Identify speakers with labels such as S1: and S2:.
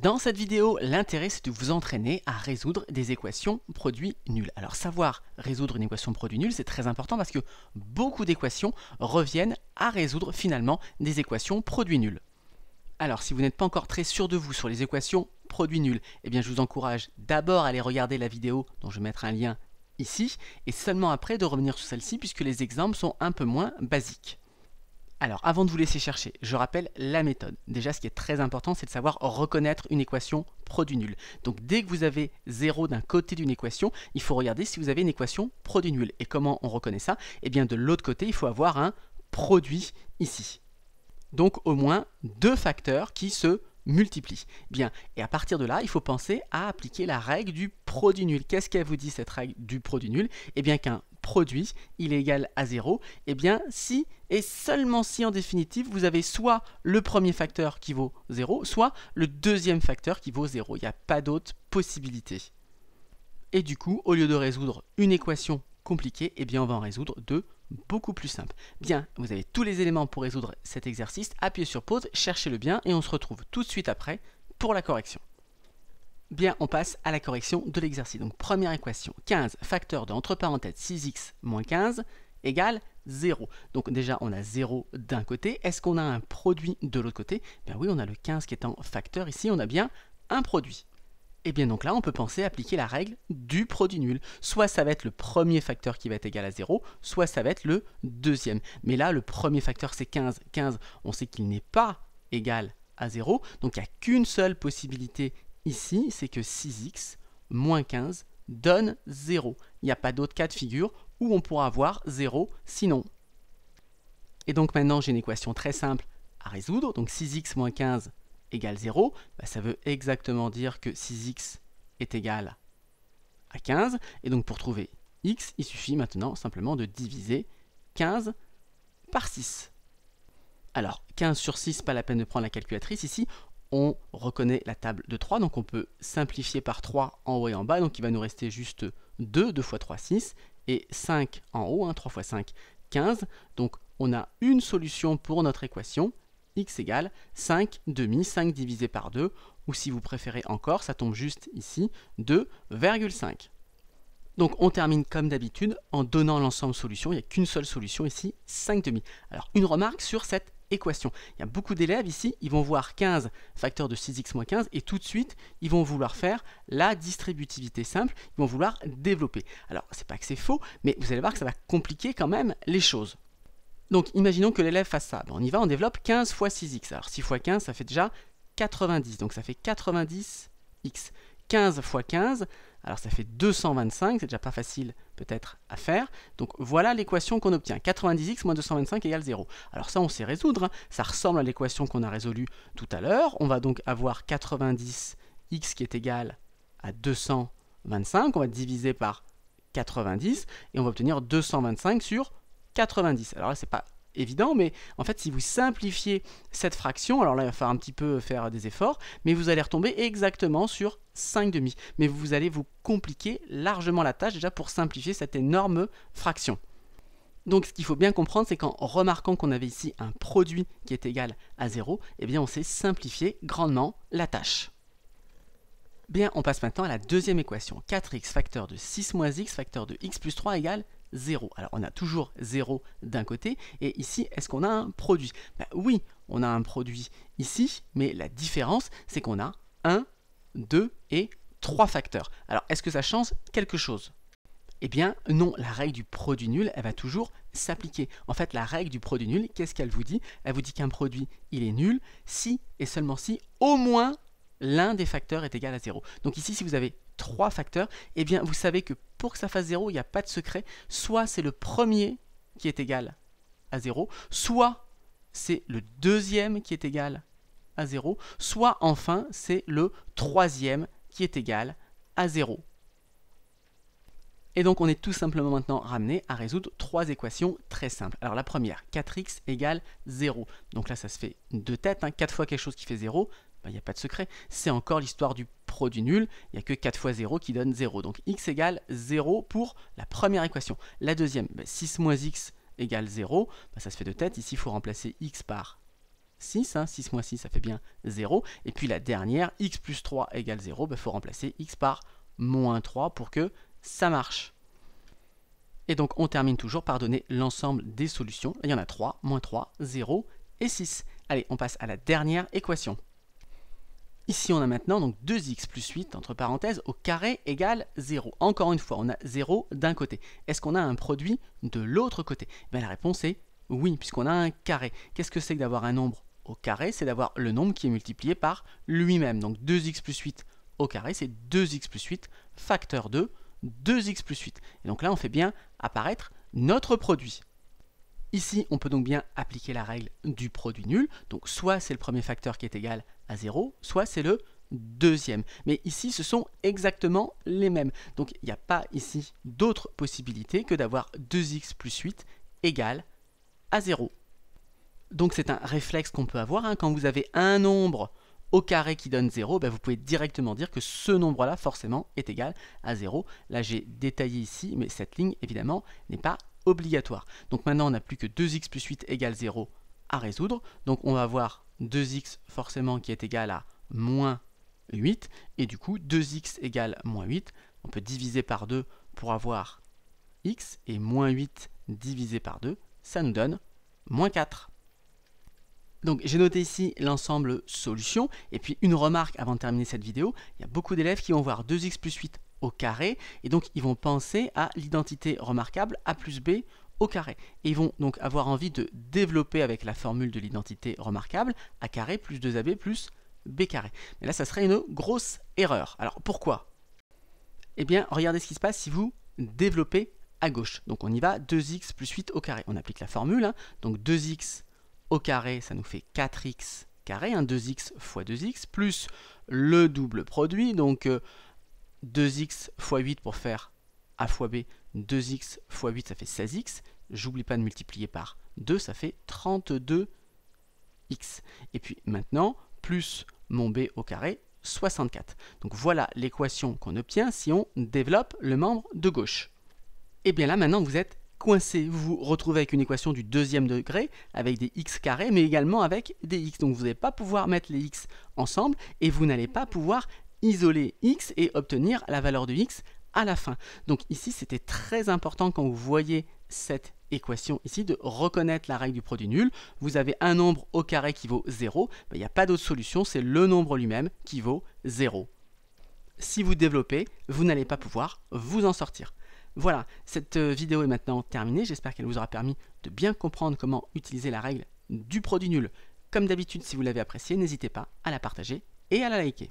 S1: Dans cette vidéo, l'intérêt c'est de vous entraîner à résoudre des équations produits nuls. Alors savoir résoudre une équation produit nul, c'est très important parce que beaucoup d'équations reviennent à résoudre finalement des équations produits nuls. Alors si vous n'êtes pas encore très sûr de vous sur les équations produits nuls, eh bien je vous encourage d'abord à aller regarder la vidéo dont je vais mettre un lien ici, et seulement après de revenir sur celle-ci puisque les exemples sont un peu moins basiques. Alors, avant de vous laisser chercher, je rappelle la méthode. Déjà, ce qui est très important, c'est de savoir reconnaître une équation produit nul. Donc, dès que vous avez 0 d'un côté d'une équation, il faut regarder si vous avez une équation produit nul. Et comment on reconnaît ça Eh bien, de l'autre côté, il faut avoir un produit ici. Donc, au moins deux facteurs qui se multiplient. Bien, et à partir de là, il faut penser à appliquer la règle du produit nul. Qu'est-ce qu'elle vous dit cette règle du produit nul Eh bien qu'un produit, il est égal à 0, eh bien si et seulement si en définitive vous avez soit le premier facteur qui vaut 0, soit le deuxième facteur qui vaut 0. Il n'y a pas d'autre possibilité. Et du coup, au lieu de résoudre une équation compliquée, eh bien on va en résoudre deux beaucoup plus simples. Bien, vous avez tous les éléments pour résoudre cet exercice, appuyez sur pause, cherchez le bien et on se retrouve tout de suite après pour la correction. Bien, on passe à la correction de l'exercice. Donc première équation, 15 facteur de entre parenthèses 6x moins 15 égale 0. Donc déjà, on a 0 d'un côté. Est-ce qu'on a un produit de l'autre côté Ben oui, on a le 15 qui est en facteur. Ici, on a bien un produit. Et eh bien donc là, on peut penser à appliquer la règle du produit nul. Soit ça va être le premier facteur qui va être égal à 0, soit ça va être le deuxième. Mais là, le premier facteur, c'est 15. 15, on sait qu'il n'est pas égal à 0. Donc il n'y a qu'une seule possibilité ici, c'est que 6x moins 15 donne 0. Il n'y a pas d'autre cas de figure où on pourra avoir 0 sinon. Et donc maintenant, j'ai une équation très simple à résoudre. Donc 6x moins 15 égale 0. Bah, ça veut exactement dire que 6x est égal à 15. Et donc pour trouver x, il suffit maintenant simplement de diviser 15 par 6. Alors, 15 sur 6, pas la peine de prendre la calculatrice ici, on reconnaît la table de 3, donc on peut simplifier par 3 en haut et en bas, donc il va nous rester juste 2, 2 fois 3, 6, et 5 en haut, 3 hein, fois 5, 15, donc on a une solution pour notre équation, x égale 5 demi, 5 divisé par 2, ou si vous préférez encore, ça tombe juste ici, 2,5. Donc on termine comme d'habitude en donnant l'ensemble solution, il n'y a qu'une seule solution ici, 5 demi. Alors une remarque sur cette il y a beaucoup d'élèves ici, ils vont voir 15 facteurs de 6x-15 moins et tout de suite, ils vont vouloir faire la distributivité simple, ils vont vouloir développer. Alors, c'est pas que c'est faux, mais vous allez voir que ça va compliquer quand même les choses. Donc, imaginons que l'élève fasse ça. Ben, on y va, on développe 15 fois 6x. Alors, 6 fois 15, ça fait déjà 90. Donc, ça fait 90x. 15 x 15, alors ça fait 225, c'est déjà pas facile peut-être à faire. Donc voilà l'équation qu'on obtient, 90x moins 225 égale 0. Alors ça on sait résoudre, hein. ça ressemble à l'équation qu'on a résolue tout à l'heure. On va donc avoir 90x qui est égal à 225, on va diviser par 90 et on va obtenir 225 sur 90. Alors là c'est pas évident, mais en fait, si vous simplifiez cette fraction, alors là, il va falloir un petit peu faire des efforts, mais vous allez retomber exactement sur 5 demi. Mais vous allez vous compliquer largement la tâche, déjà pour simplifier cette énorme fraction. Donc ce qu'il faut bien comprendre, c'est qu'en remarquant qu'on avait ici un produit qui est égal à 0, eh bien on s'est simplifié grandement la tâche. Bien, on passe maintenant à la deuxième équation. 4x facteur de 6 moins x facteur de x plus 3 égale 0. Alors on a toujours 0 d'un côté, et ici, est-ce qu'on a un produit bah Oui, on a un produit ici, mais la différence, c'est qu'on a 1, 2 et 3 facteurs. Alors est-ce que ça change quelque chose eh bien non, la règle du produit nul, elle va toujours s'appliquer. En fait, la règle du produit nul, qu'est-ce qu'elle vous dit Elle vous dit qu'un produit, il est nul si et seulement si au moins l'un des facteurs est égal à 0. Donc ici, si vous avez trois facteurs, eh bien vous savez que pour que ça fasse 0, il n'y a pas de secret. Soit c'est le premier qui est égal à 0, soit c'est le deuxième qui est égal à 0, soit enfin c'est le troisième qui est égal à 0. Et donc on est tout simplement maintenant ramené à résoudre trois équations très simples. Alors la première, 4x égale 0. Donc là ça se fait deux têtes, 4 fois quelque chose qui fait 0, ben, il n'y a pas de secret. C'est encore l'histoire du produit nul, il n'y a que 4 fois 0 qui donne 0. Donc x égale 0 pour la première équation. La deuxième, 6 bah, moins x égale 0, bah, ça se fait de tête. Ici, il faut remplacer x par 6, 6 hein. moins 6, ça fait bien 0. Et puis la dernière, x plus 3 égale 0, il bah, faut remplacer x par moins 3 pour que ça marche. Et donc on termine toujours par donner l'ensemble des solutions. Il y en a 3, moins 3, 0 et 6. Allez, on passe à la dernière équation. Ici, on a maintenant donc 2x plus 8, entre parenthèses, au carré égale 0. Encore une fois, on a 0 d'un côté. Est-ce qu'on a un produit de l'autre côté eh La réponse est oui, puisqu'on a un carré. Qu'est-ce que c'est que d'avoir un nombre au carré C'est d'avoir le nombre qui est multiplié par lui-même. Donc 2x plus 8 au carré, c'est 2x plus 8 facteur 2, 2x plus 8. Et donc là, on fait bien apparaître notre produit. Ici, on peut donc bien appliquer la règle du produit nul. Donc soit c'est le premier facteur qui est égal à 0, soit c'est le deuxième. Mais ici, ce sont exactement les mêmes. Donc il n'y a pas ici d'autre possibilité que d'avoir 2x plus 8 égal à 0. Donc c'est un réflexe qu'on peut avoir. Hein. Quand vous avez un nombre au carré qui donne 0, ben, vous pouvez directement dire que ce nombre-là, forcément, est égal à 0. Là, j'ai détaillé ici, mais cette ligne, évidemment, n'est pas donc maintenant, on n'a plus que 2x plus 8 égale 0 à résoudre. Donc on va avoir 2x forcément qui est égal à moins 8. Et du coup, 2x égale moins 8. On peut diviser par 2 pour avoir x. Et moins 8 divisé par 2, ça nous donne moins 4. Donc j'ai noté ici l'ensemble solution, et puis une remarque avant de terminer cette vidéo, il y a beaucoup d'élèves qui vont voir 2x plus 8 au carré, et donc ils vont penser à l'identité remarquable A plus B au carré. Et ils vont donc avoir envie de développer avec la formule de l'identité remarquable A carré plus 2AB plus B carré. Mais là, ça serait une grosse erreur. Alors pourquoi Eh bien, regardez ce qui se passe si vous développez à gauche. Donc on y va, 2x plus 8 au carré. On applique la formule, hein. donc 2x au carré, ça nous fait 4x carré, un hein. 2x fois 2x, plus le double produit, donc euh, 2x fois 8 pour faire a fois b, 2x fois 8 ça fait 16x, j'oublie pas de multiplier par 2, ça fait 32x. Et puis maintenant, plus mon b au carré, 64. Donc voilà l'équation qu'on obtient si on développe le membre de gauche. Et eh bien là maintenant vous êtes coincé, vous vous retrouvez avec une équation du deuxième degré, avec des x carrés, mais également avec des x. Donc vous n'allez pas pouvoir mettre les x ensemble et vous n'allez pas pouvoir isoler x et obtenir la valeur de x à la fin. Donc ici, c'était très important quand vous voyez cette équation ici de reconnaître la règle du produit nul. Vous avez un nombre au carré qui vaut 0, ben, il n'y a pas d'autre solution, c'est le nombre lui-même qui vaut 0. Si vous développez, vous n'allez pas pouvoir vous en sortir. Voilà, cette euh, vidéo est maintenant terminée, j'espère qu'elle vous aura permis de bien comprendre comment utiliser la règle du produit nul. Comme d'habitude, si vous l'avez appréciée, n'hésitez pas à la partager et à la liker.